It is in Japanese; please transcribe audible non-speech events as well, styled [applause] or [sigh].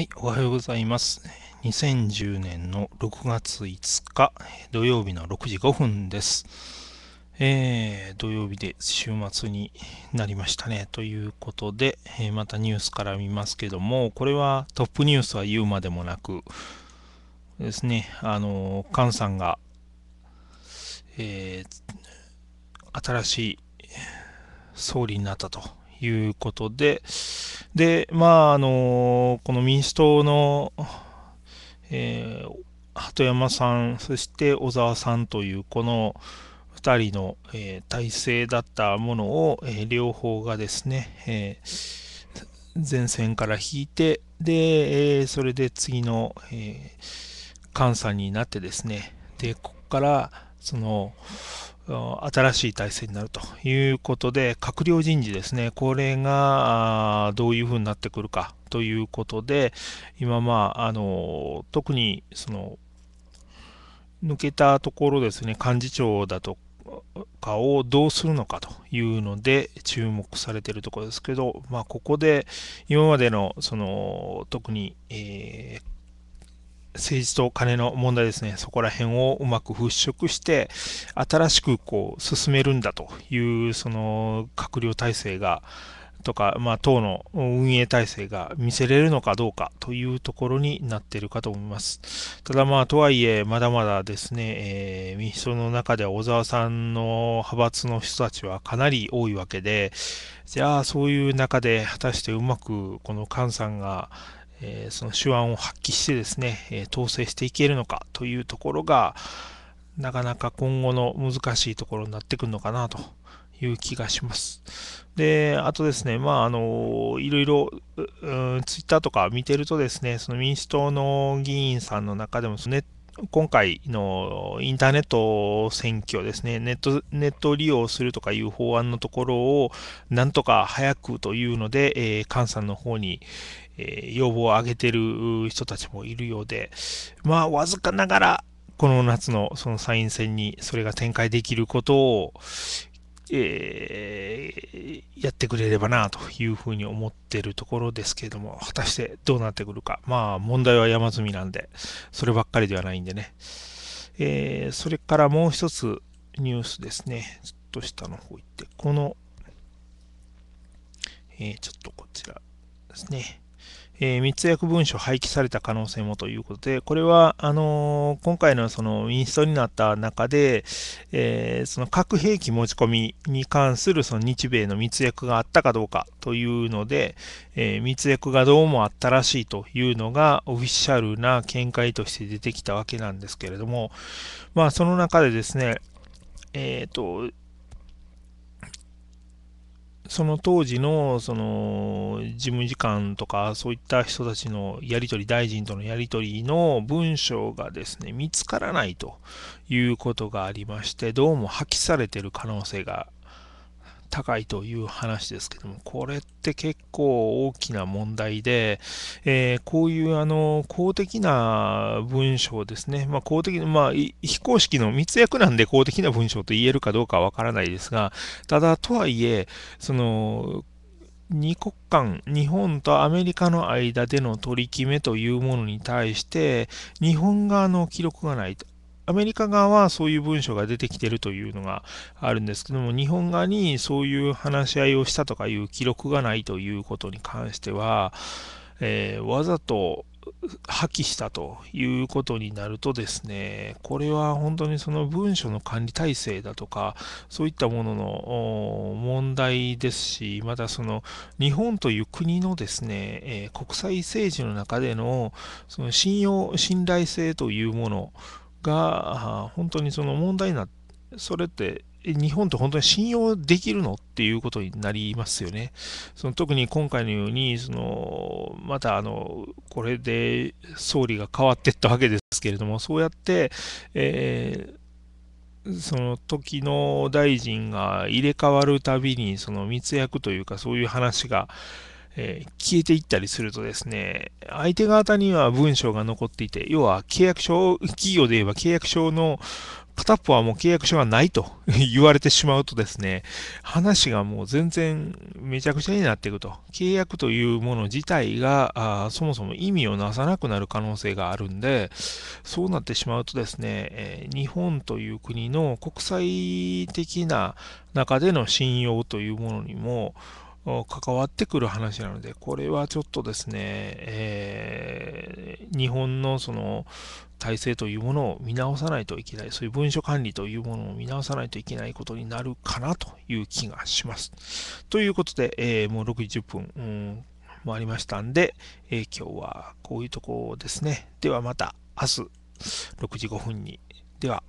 はい、おはようございます。2010年の6月5日土曜日の6時5分です。えー、土曜日で週末になりましたね。ということで、えー、またニュースから見ますけども、これはトップニュースは言うまでもなくですね、あの、菅さんが、えー、新しい総理になったということで、で、まあ、あのこの民主党の、えー、鳩山さん、そして小沢さんという、この2人の、えー、体制だったものを、えー、両方がですね、え前線から引いて、で、えそれで次の、えー、監査になってですね、で、ここから、その、新しい体制になるということで、閣僚人事ですね、これがどういうふうになってくるかということで、今、まあ、あの特にその抜けたところですね、幹事長だとかをどうするのかというので注目されているところですけど、まあ、ここで今までのその特に、えー、政治と金の問題ですね、そこら辺をうまく払拭して、新しくこう進めるんだという、その閣僚体制が、とか、まあ、党の運営体制が見せれるのかどうかというところになっているかと思います。ただまあ、とはいえ、まだまだですね、えー、民主党の中では小沢さんの派閥の人たちはかなり多いわけで、じゃあ、そういう中で果たしてうまくこの菅さんが、えその手腕を発揮してですね、え統制していけるのかというところが、なかなか今後の難しいところになってくるのかなという気がします。で、あとですね、まあ、あの、いろいろ、ツイッターとか見てるとですね、その民主党の議員さんの中でも、ね、今回のインターネット選挙ですねネット、ネット利用するとかいう法案のところを、なんとか早くというので、えー、菅さんの方に、え要望を上げてる人たちもいるようで、まあ、わずかながら、この夏のその参院選にそれが展開できることを、えー、やってくれればなというふうに思ってるところですけれども、果たしてどうなってくるか。まあ、問題は山積みなんで、そればっかりではないんでね。えー、それからもう一つニュースですね。ちょっと下の方行って、この、えー、ちょっとこちらですね。えー、密約文書廃棄された可能性もということで、これは、あのー、今回のそのインストになった中で、えー、その核兵器持ち込みに関するその日米の密約があったかどうかというので、え密約がどうもあったらしいというのがオフィシャルな見解として出てきたわけなんですけれども、まあ、その中でですね、えっ、と、その当時のその事務次官とかそういった人たちのやり取り、大臣とのやり取りの文章がですね、見つからないということがありまして、どうも破棄されている可能性が高いという話ですけども、これって結構大きな問題で、えー、こういうあの公的な文章ですね、まあ、公的まあ、非公式の密約なんで公的な文章と言えるかどうかわからないですが、ただとはいえ、その2国間、日本とアメリカの間での取り決めというものに対して、日本側の記録がないと、アメリカ側はそういう文書が出てきてるというのがあるんですけども、日本側にそういう話し合いをしたとかいう記録がないということに関しては、えー、わざと破棄したということになるとですね、これは本当にその文書の管理体制だとか、そういったものの問題ですし、またその日本という国のですね、え国際政治の中でのその信用、信頼性というものが本当にその問題なそれって日本って本当に信用できるのっていうことになりますよね。その特に今回のように、そのまたあのこれで総理が変わっていったわけですけれども、そうやって、えー、その時の大臣が入れ替わるたびに、その密約というか、そういう話が、えー、消えていったりするとですね、相手方には文章が残っていて、要は契約書、企業で言えば契約書の片っぽはもう契約書がないと [laughs] 言われてしまうとですね、話がもう全然めちゃくちゃになっていくと。契約というもの自体がそもそも意味をなさなくなる可能性があるんで、そうなってしまうとですね、えー、日本という国の国際的な中での信用というものにも、関わってくる話なので、これはちょっとですね、えー、日本のその体制というものを見直さないといけない、そういう文書管理というものを見直さないといけないことになるかなという気がします。ということで、えー、もう6時10分、うんもありましたんで、えー、今日はこういうとこですね。ではまた明日6時5分に。では。